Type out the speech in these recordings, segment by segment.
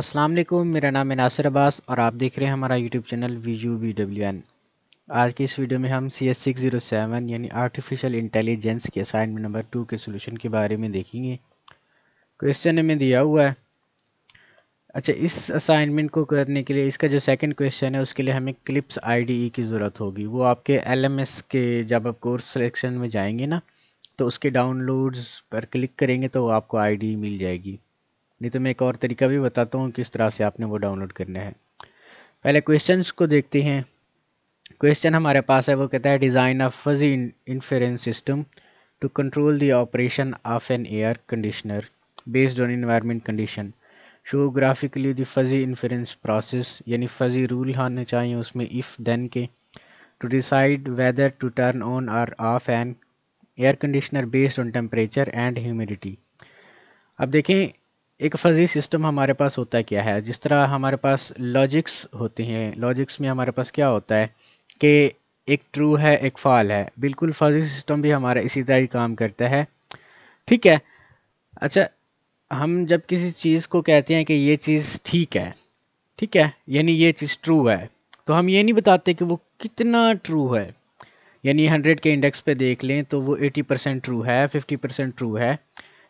अस्सलाम वालेकुम मेरा नाम है नासिर अब्बास और आप देख रहे हैं हमारा YouTube channel V U V W N आज की इस वीडियो में हम C S six zero seven यानी आर्टिफिशियल इंटेलिजेंस के असाइनमेंट नंबर टू के सोल्यूशन के बारे में देखेंगे क्वेश्चन हमें दिया हुआ है अच्छा इस असाइनमेंट को करने के लिए इसका जो सेकेंड क्वेश्चन है उसके लिए हमें क्लिप्स ई e की ज़रूरत होगी वो आपके एस के जब आप कोर्स सेलेक्शन में जाएंगे ना तो उसके डाउनलोड्स पर क्लिक करेंगे तो आपको डी e मिल जाएगी नहीं तो मैं एक और तरीका भी बताता हूँ किस तरह से आपने वो डाउनलोड करना है पहले क्वेश्चन को देखते हैं क्वेश्चन हमारे पास है वो कहता है design of fuzzy inference system to control the operation of an air conditioner based on environment condition show graphically the fuzzy inference process यानी फजी रूल आने चाहिए उसमें इफ़ देन के to decide whether to turn on or off an air conditioner based on temperature and humidity अब देखें एक fuzzy system हमारे पास होता क्या है जिस तरह हमारे पास लॉजिक्स होती हैं लॉजिक्स में हमारे पास क्या होता है कि एक ट्रू है एक फॉल है बिल्कुल फजी सिस्टम भी हमारा इसी तरह ही काम करता है ठीक है अच्छा हम जब किसी चीज़ को कहते हैं कि ये चीज़ ठीक है ठीक है यानी ये चीज़ ट्रू है तो हम ये नहीं बताते कि वो कितना ट्रू है यानी हंड्रेड के इंडेक्स पे देख लें तो वो एटी परसेंट ट्रू है फिफ्टी परसेंट ट्रू है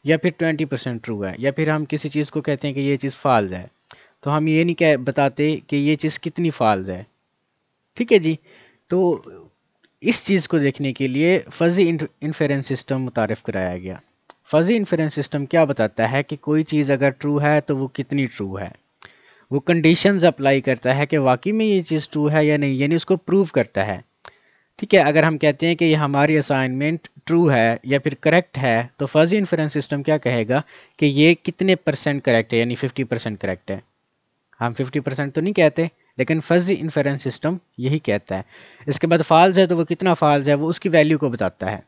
या फिर ट्वेंटी परसेंट ट्रू है या फिर हम किसी चीज़ को कहते हैं कि ये चीज़ फाल्स है तो हम ये नहीं कह बताते कि ये चीज़ कितनी फाल्स है ठीक है जी तो इस चीज़ को देखने के लिए फर्जी इन्फेरेंस सिस्टम मुतारफ़ कराया गया फर्जी इन्फेरेंस सिस्टम क्या बताता है कि कोई चीज़ अगर ट्रू है तो वो कितनी ट्रू है वो कंडीशंस अप्लाई करता है कि वाकई में ये चीज़ ट्रू है या नहीं यानी उसको प्रूव करता है ठीक है अगर हम कहते हैं कि ये हमारी असाइनमेंट ट्रू है या फिर करेक्ट है तो फर्जी इन्फ्रेंस सिस्टम क्या कहेगा कि ये कितने परसेंट करेक्ट है यानी फिफ्टी परसेंट करेक्ट है हम फिफ्टी परसेंट तो नहीं कहते लेकिन फर्जी इन्फ्रेंस सिस्टम यही कहता है इसके बाद फॉल्स है तो वो कितना फॉल्स है वो उसकी वैल्यू को बताता है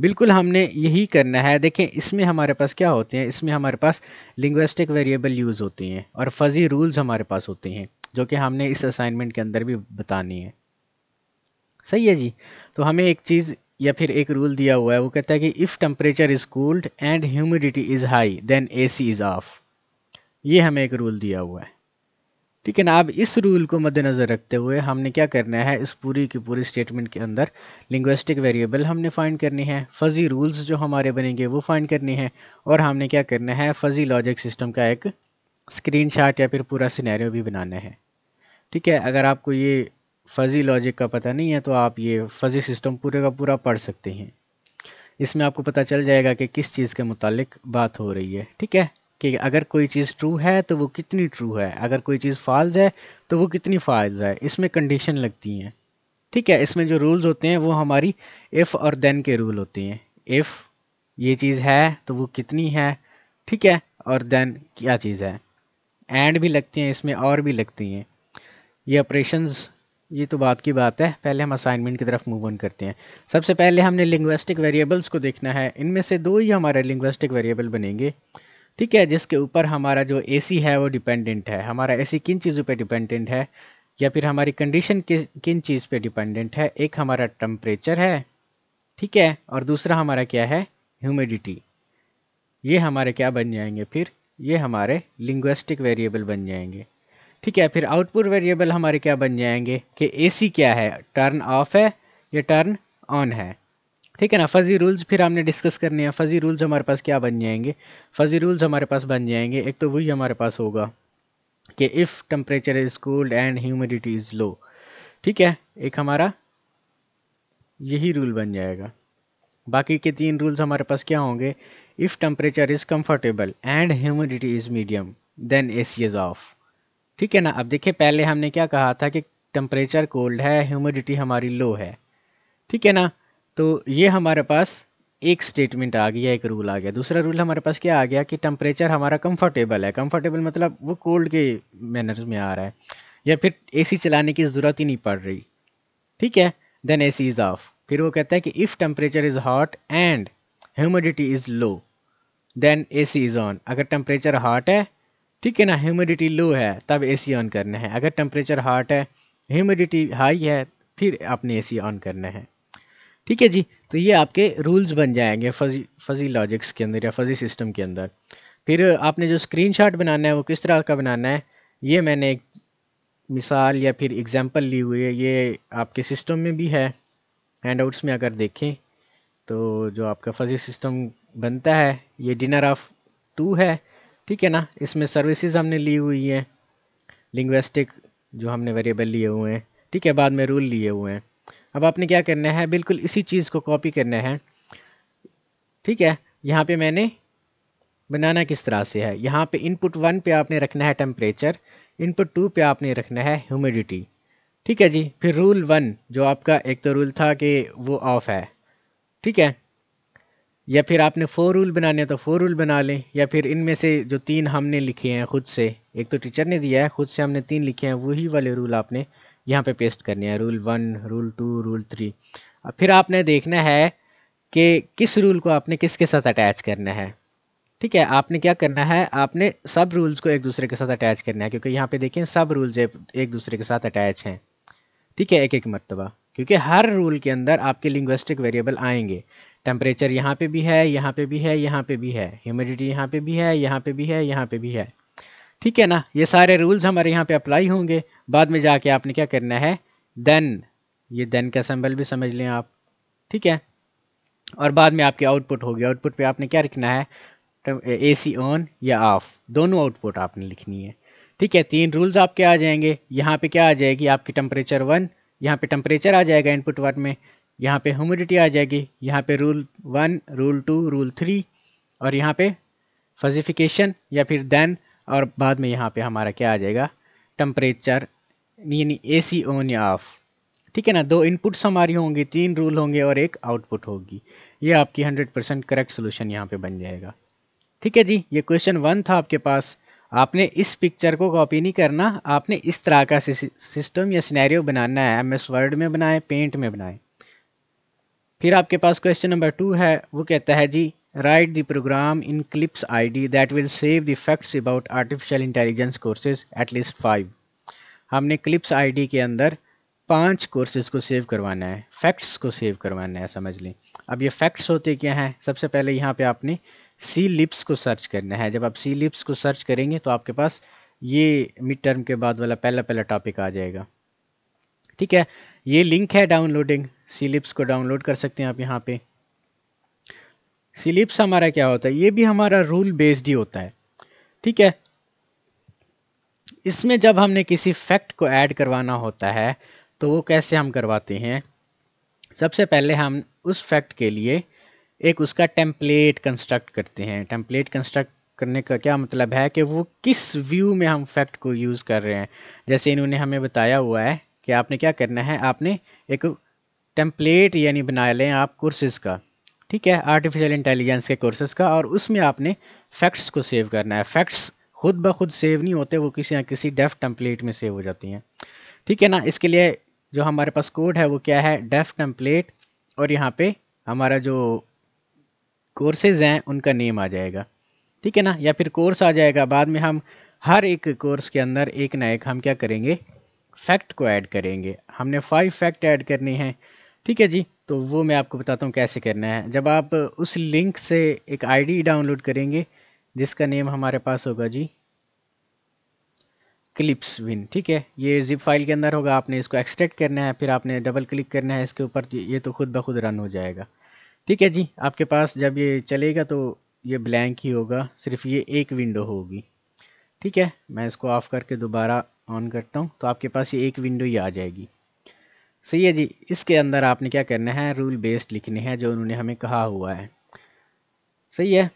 बिल्कुल हमने यही करना है देखें इसमें हमारे पास क्या होते हैं इसमें हमारे पास लिंग्विस्टिक वेरिएबल यूज़ होती हैं और फर्जी रूल्स हमारे पास होती हैं जो कि हमने इस असाइनमेंट के अंदर भी बतानी है सही है जी तो हमें एक चीज़ या फिर एक रूल दिया हुआ है वो कहता है कि if temperature is cooled and humidity is high then C is off ये हमें एक रूल दिया हुआ है ठीक है ना अब इस रूल को मद्देनज़र रखते हुए हमने क्या करना है इस पूरी की पूरी स्टेटमेंट के अंदर लिंग्विस्टिक वेरिएबल हमने फाइंड करनी है फ़ज़ी रूल्स जो हमारे बनेंगे वो फाइंड करनी है और हमने क्या करना है फ़ज़ी लॉजिक सिस्टम का एक स्क्रीनशॉट या फिर पूरा सिनेरियो भी बनाना है ठीक है अगर आपको ये फ़ज़ी लॉजिक का पता नहीं है तो आप ये फ़ज़ी सिस्टम पूरे का पूरा पढ़ सकते हैं इसमें आपको पता चल जाएगा कि किस चीज़ के मुतालिक बात हो रही है ठीक है कि अगर कोई चीज़ ट्रू है तो वो कितनी ट्रू है अगर कोई चीज़ फ़ाल्स है तो वो कितनी फाल्स है इसमें कंडीशन लगती हैं ठीक है इसमें जो रूल्स होते हैं वो हमारी इफ़ और देन के रूल होते हैं इफ़ ये चीज़ है तो वो कितनी है ठीक है और देन क्या चीज़ है एंड भी लगती हैं इसमें और भी लगती हैं ये ऑपरेशंस ये तो बात की बात है पहले हम असाइनमेंट की तरफ मूव ऑन करते हैं सबसे पहले हमने लिंग्विस्टिक वेरिएबल्स को देखना है इनमें से दो ही हमारे लिंग्विस्टिक वेरिएबल बनेंगे ठीक है जिसके ऊपर हमारा जो ए है वो डिपेंडेंट है हमारा ए किन चीज़ों पर डिपेंडेंट है या फिर हमारी कंडीशन किन चीज़ पर डिपेंडेंट है एक हमारा टम्परेचर है ठीक है और दूसरा हमारा क्या है ह्यूमिडिटी ये हमारे क्या बन जाएंगे फिर ये हमारे लिंग्विस्टिक वेरिएबल बन जाएंगे ठीक है फिर आउटपुट वेरिएबल हमारे क्या बन जाएंगे कि एसी क्या है टर्न ऑफ है या टर्न ऑन है ठीक है ना फजी रूल्स फिर हमने डिस्कस करने हैं फजी रूल्स हमारे पास क्या बन जाएंगे फजी रूल्स हमारे पास बन जाएंगे एक तो वही हमारे पास होगा कि if temperature is cold and humidity is low ठीक है एक हमारा यही रूल बन जाएगा बाकी के तीन रूल्स हमारे पास क्या होंगे if temperature is comfortable and humidity is medium then A C is off ठीक है ना अब देखिए पहले हमने क्या कहा था कि टेम्परेचर कोल्ड है ह्यूमिडिटी हमारी लो है ठीक है ना तो ये हमारे पास एक स्टेटमेंट आ गया एक रूल आ गया दूसरा रूल हमारे पास क्या आ गया कि टेम्परेचर हमारा कंफर्टेबल है कंफर्टेबल मतलब वो कोल्ड के मैनर्स में आ रहा है या फिर एसी चलाने की ज़रूरत ही नहीं पड़ रही ठीक है देन एसी इज़ ऑफ फिर वो कहता है कि if temperature is hot and humidity is low then A is on अगर टेम्परेचर हॉट है ठीक है ना ह्यूमिडिटी लो है तब एसी ऑन करना है अगर टेम्परेचर हाट है ह्यूमिडिटी हाई है फिर आपने एसी ऑन करना है ठीक है जी तो ये आपके रूल्स बन जाएंगे फजी फजी लॉजिक्स के अंदर या फजी सिस्टम के अंदर फिर आपने जो स्क्रीनशॉट बनाना है वो किस तरह का बनाना है ये मैंने एक मिसाल या फिर एग्ज़ाम्पल ली हुई है ये आपके सिस्टम में भी है आउट्स में अगर देखें तो जो आपका फजी सिस्टम बनता है ये डिनर ऑफ टू है ठीक है ना इसमें सर्विसेज हमने ली हुई हैं लिंग्वेस्टिक जो हमने वेरिएबल लिए हुए हैं ठीक है बाद में रूल लिए हुए हैं अब आपने क्या करना है बिल्कुल इसी चीज़ को कॉपी करना है ठीक है यहाँ पे मैंने बनाना किस तरह से है यहाँ पे इनपुट वन पे आपने रखना है टेम्परेचर इनपुट टू पे आपने रखना है ह्यूमिडिटी ठीक है जी फिर रूल वन जो आपका एक तो रूल था कि वो ऑफ़ है ठीक है या फिर आपने फ़ोर रूल बनाने हैं तो फ़ोर रूल बना लें या फिर इनमें से जो तीन हमने लिखे हैं ख़ुद से एक तो टीचर ने दिया है ख़ुद से हमने तीन लिखे हैं वही वाले रूल आपने यहाँ पे पेस्ट करने हैं rule one rule two rule three फिर आपने देखना है कि किस रूल को आपने किसके साथ अटैच करना है ठीक है आपने क्या करना है आपने सब रूल्स को एक दूसरे के साथ अटैच करना है क्योंकि यहाँ पे देखें सब रूल्स एक दूसरे के साथ अटैच हैं ठीक है एक एक मरतबा क्योंकि हर रूल के अंदर आपके लिंग्विस्टिक वेरिएबल आएंगे टेम्परेचर यहाँ पे भी है यहाँ पे भी है यहाँ पे भी है ह्यूमिडिटी यहाँ पे भी है यहाँ पे भी है यहाँ पे भी है ठीक है ना ये सारे रूल्स हमारे यहाँ पे अप्लाई होंगे बाद में जाके आपने क्या करना है देन ये देन का सिंबल भी समझ लें आप ठीक है और बाद में आपके आउटपुट होगी आउटपुट पे आपने क्या लिखना है ए सी ऑन या ऑफ दोनों आउटपुट आपने लिखनी है ठीक है तीन रूल्स आपके आ जाएंगे यहाँ पे क्या आ जाएगी आपकी टेम्परेचर वन यहाँ पे टेम्परेचर आ जाएगा इनपुट वन में यहाँ पे ह्यूमिडिटी आ जाएगी यहाँ पे rule one rule two rule three और यहाँ पे फजिफिकेशन या फिर दैन और बाद में यहाँ पे हमारा क्या आ जाएगा टम्परेचर यानी ए सी ओन या ऑफ ठीक है ना दो इनपुट्स हमारी होंगी तीन रूल होंगे और एक आउटपुट होगी ये आपकी हंड्रेड परसेंट करेक्ट सोल्यूशन यहाँ पे बन जाएगा ठीक है जी ये क्वेश्चन वन था आपके पास आपने इस पिक्चर को कॉपी नहीं करना आपने इस तरह का सिस्टम या सिनेरियो बनाना है एम एस वर्ड में बनाए पेंट में बनाएं फिर आपके पास क्वेश्चन नंबर टू है वो कहता है G write the program in CLIPS I D that will save the facts about artificial intelligence courses at least five हमने क्लिप्स आई डी के अंदर पांच कोर्सेज को सेव करवाना है फैक्ट्स को सेव करवाना है समझ लें अब ये फैक्ट्स होते क्या हैं सबसे पहले यहाँ पे आपने सी लिप्स को सर्च करना है जब आप सी लिप्स को सर्च करेंगे तो आपके पास ये मिड टर्म के बाद वाला पहला पहला टॉपिक आ जाएगा ठीक है ये लिंक है डाउनलोडिंग सिलिप्स को डाउनलोड कर सकते हैं आप यहाँ पे सिलिप्स हमारा क्या होता है ये भी हमारा रूल बेस्ड ही होता है ठीक है इसमें जब हमने किसी फैक्ट को ऐड करवाना होता है तो वो कैसे हम करवाते हैं सबसे पहले हम उस फैक्ट के लिए एक उसका टेम्पलेट कंस्ट्रक्ट करते हैं टेम्पलेट कंस्ट्रक्ट करने का क्या मतलब है कि वो किस व्यू में हम फैक्ट को यूज़ कर रहे हैं जैसे इन्होंने हमें बताया हुआ है कि आपने क्या करना है आपने एक टेम्पलेट यानी बना लें आप कोर्सेज़ का ठीक है आर्टिफिशियल इंटेलिजेंस के कोर्सेज़ का और उसमें आपने फैक्ट्स को सेव करना है फैक्ट्स खुद ब खुद सेव नहीं होते वो किसी ना किसी डेफ टेम्पलेट में सेव हो जाती हैं ठीक है ना इसके लिए जो हमारे पास कोड है वो क्या है डेफ टेम्पलेट और यहाँ पे हमारा जो कोर्सेज़ हैं उनका नेम आ जाएगा ठीक है ना या फिर कोर्स आ जाएगा बाद में हम हर एक कोर्स के अंदर एक ना एक हम क्या करेंगे फैक्ट को ऐड करेंगे हमने फाइव फैक्ट ऐड करनी है ठीक है जी तो वो मैं आपको बताता हूँ कैसे करना है जब आप उस लिंक से एक आईडी डाउनलोड करेंगे जिसका नेम हमारे पास होगा जी क्लिप्स विन ठीक है ये जिप फाइल के अंदर होगा आपने इसको एक्सट्रैक्ट करना है फिर आपने डबल क्लिक करना है इसके ऊपर ये तो खुद ब खुद रन हो जाएगा ठीक है जी आपके पास जब ये चलेगा तो ये ब्लैंक ही होगा सिर्फ ये एक विंडो होगी ठीक है मैं इसको ऑफ़ करके दोबारा ऑन करता हूँ तो आपके पास ये एक विंडो ही आ जाएगी सही है जी इसके अंदर आपने क्या करना है रूल बेस्ड लिखने हैं जो उन्होंने हमें कहा हुआ है सही है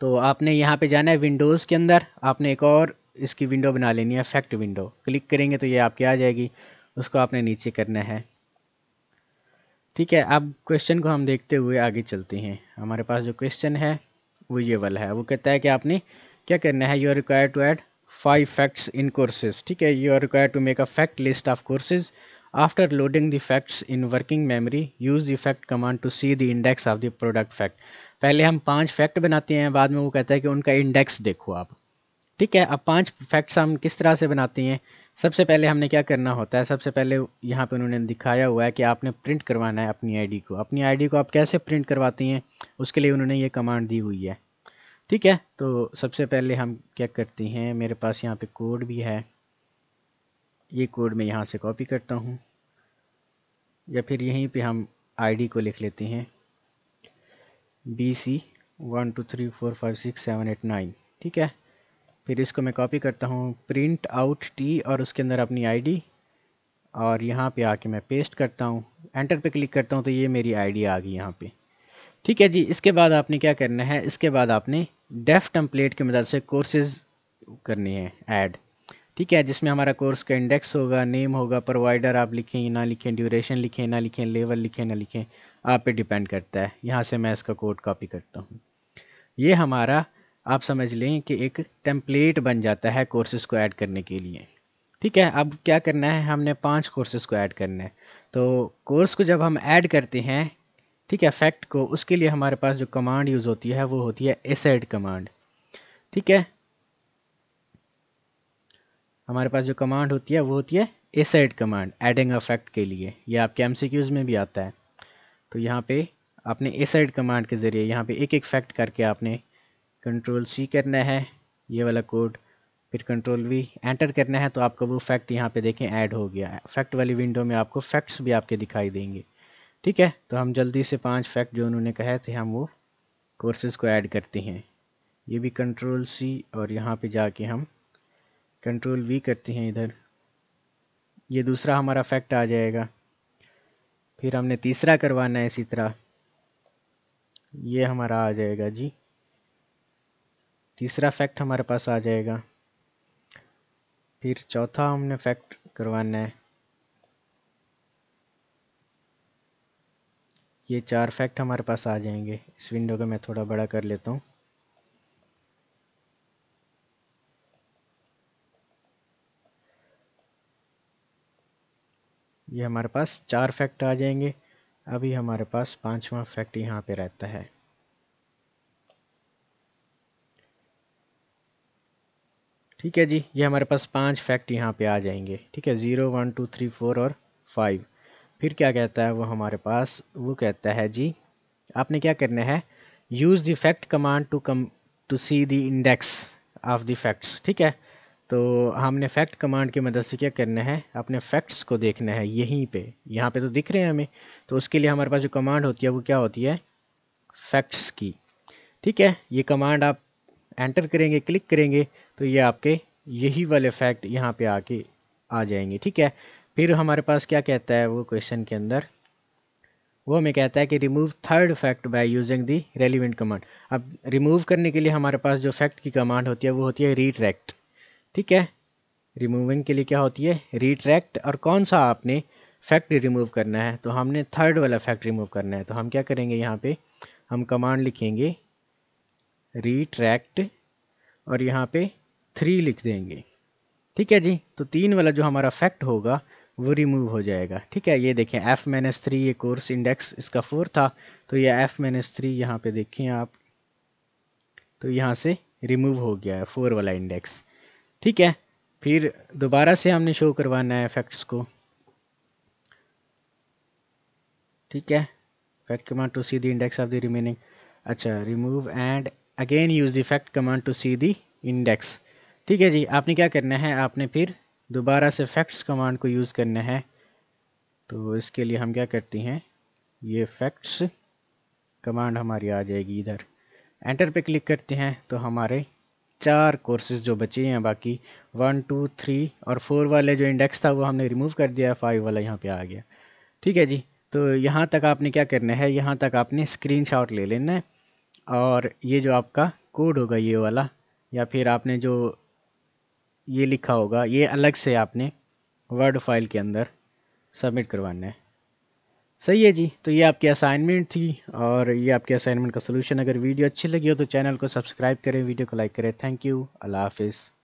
तो आपने यहाँ पे जाना है विंडोज़ के अंदर आपने एक और इसकी विंडो बना लेनी है फैक्ट विंडो क्लिक करेंगे तो ये आपके आ जाएगी उसको आपने नीचे करना है ठीक है अब क्वेश्चन को हम देखते हुए आगे चलते हैं हमारे पास जो क्वेश्चन है वो ये वाला है वो कहता है कि आपने क्या करना है you are require to add five facts in courses ठीक है you are required to make a fact list of courses after loading the facts in working memory use the fact command to see the index of the product fact पहले हम पांच fact बनाते हैं बाद में वो कहता है कि उनका इंडेक्स देखो आप ठीक है अब पांच फैक्ट्स हम किस तरह से बनाते हैं सबसे पहले हमने क्या करना होता है सबसे पहले यहाँ पे उन्होंने दिखाया हुआ है कि आपने प्रिंट करवाना है अपनी आईडी को अपनी आईडी को आप कैसे प्रिंट करवाती हैं उसके लिए उन्होंने ये कमांड दी हुई है ठीक है तो सबसे पहले हम क्या करते हैं मेरे पास यहाँ पे कोड भी है ये कोड मैं यहाँ से कॉपी करता हूँ या फिर यहीं पे हम आईडी को लिख लेते हैं B C one two three four five six seven eight nine ठीक है फिर इसको मैं कॉपी करता हूँ प्रिंट आउट टी और उसके अंदर अपनी आईडी और यहाँ पे आके मैं पेस्ट करता हूँ एंटर पे क्लिक करता हूँ तो ये मेरी आईडी आ गई यहाँ पे ठीक है जी इसके बाद आपने क्या करना है इसके बाद आपने डेफ टम्पलेट की मदद से कोर्सेज करनी है ऐड ठीक है जिसमें हमारा कोर्स का इंडेक्स होगा नेम होगा प्रोवाइडर आप लिखें ना लिखें ड्यूरेशन लिखें ना लिखें लेवल लिखें ना लिखें आप पे डिपेंड करता है यहाँ से मैं इसका कोड कॉपी करता हूँ ये हमारा आप समझ लें कि एक टेम्पलेट बन जाता है कोर्सेज़ को ऐड करने के लिए ठीक है अब क्या करना है हमने पाँच कोर्सेज़ को ऐड करना है तो कोर्स को जब हम ऐड करते हैं ठीक है फैक्ट को उसके लिए हमारे पास जो कमांड यूज़ होती है वो होती है एसेड कमांड ठीक है हमारे पास जो कमांड होती है वो होती है एसेड कमांड एडिंग अफेक्ट के लिए ये आपके एम में भी आता है तो यहाँ पे आपने एसेड कमांड के ज़रिए यहाँ पे एक एक फैक्ट करके आपने कंट्रोल सी करना है ये वाला कोड फिर कंट्रोल वी एंटर करना है तो आपका वो फैक्ट यहाँ पे देखें ऐड हो गया फैक्ट वाली विंडो में आपको फैक्ट्स भी आपके दिखाई देंगे ठीक है तो हम जल्दी से पांच फैक्ट जो उन्होंने कहा थे हम वो कोर्सेज को ऐड करते हैं ये भी कंट्रोल सी और यहाँ पे जाके हम कंट्रोल वी करते हैं इधर ये दूसरा हमारा फैक्ट आ जाएगा फिर हमने तीसरा करवाना है इसी तरह ये हमारा आ जाएगा जी तीसरा फैक्ट हमारे पास आ जाएगा फिर चौथा हमने फैक्ट करवाना है ये चार फैक्ट हमारे पास आ जाएंगे इस विंडो को मैं थोड़ा बड़ा कर लेता हूँ ये हमारे पास चार फैक्ट आ जाएंगे अभी हमारे पास पांचवा फैक्ट यहाँ पे रहता है ठीक है जी ये हमारे पास पांच फैक्ट यहाँ पे आ जाएंगे ठीक है zero one two three four और फाइव फिर क्या कहता है वो हमारे पास वो कहता है जी आपने क्या करना है use the fact command to come to see the index of the facts ठीक है तो हमने फैक्ट कमांड की मदद से क्या करना है अपने फैक्ट्स को देखना है यहीं पे यहाँ पे तो दिख रहे हैं हमें तो उसके लिए हमारे पास जो कमांड होती है वो क्या होती है फैक्ट्स की ठीक है ये कमांड आप एंटर करेंगे क्लिक करेंगे तो ये आपके यही वाले फैक्ट यहाँ पे आके आ जाएंगे ठीक है फिर हमारे पास क्या कहता है वो क्वेश्चन के अंदर वो हमें कहता है कि remove third fact by using the relevant command अब रिमूव करने के लिए हमारे पास जो फैक्ट की कमांड होती है वो होती है रिट्रैक्ट ठीक है रिमूविंग के लिए क्या होती है रिट्रैक्ट और कौन सा आपने फैक्ट रिमूव करना है तो हमने थर्ड वाला फैक्ट रिमूव करना है तो हम क्या करेंगे यहाँ पर हम कमांड लिखेंगे रीट्रैक्ट और यहाँ पे थ्री लिख देंगे ठीक है जी तो तीन वाला जो हमारा फैक्ट होगा वो रिमूव हो जाएगा ठीक है ये देखें एफ़ माइनस थ्री ये कोर्स इंडेक्स इसका फोर था तो ये एफ़ माइनस थ्री यहाँ पर देखें आप तो यहाँ से रिमूव हो गया है फोर वाला इंडेक्स ठीक है फिर दोबारा से हमने शो करवाना है इफेक्ट्स को ठीक है fact command to see the index of the remaining अच्छा remove and again use the fact command to see the index ठीक है जी आपने क्या करना है आपने फिर दोबारा से फैक्ट्स कमांड को यूज़ करना है तो इसके लिए हम क्या करते हैं ये फैक्ट्स कमांड हमारी आ जाएगी इधर एंटर पे क्लिक करते हैं तो हमारे चार कोर्सेज जो बचे हैं बाकी वन टू थ्री और फोर वाले जो इंडेक्स था वो हमने रिमूव कर दिया फाइव वाला यहाँ पे आ गया ठीक है जी तो यहाँ तक आपने क्या करना है यहाँ तक आपने स्क्रीनशॉट ले लेना है और ये जो आपका कोड होगा ये वाला या फिर आपने जो ये लिखा होगा ये अलग से आपने वर्ड फाइल के अंदर सबमिट करवाना है सही है जी तो ये आपकी असाइनमेंट थी और ये आपके असाइनमेंट का सोल्यूशन अगर वीडियो अच्छी लगी हो तो चैनल को सब्सक्राइब करें वीडियो को लाइक करें थैंक यू अल्लाह हाफिज़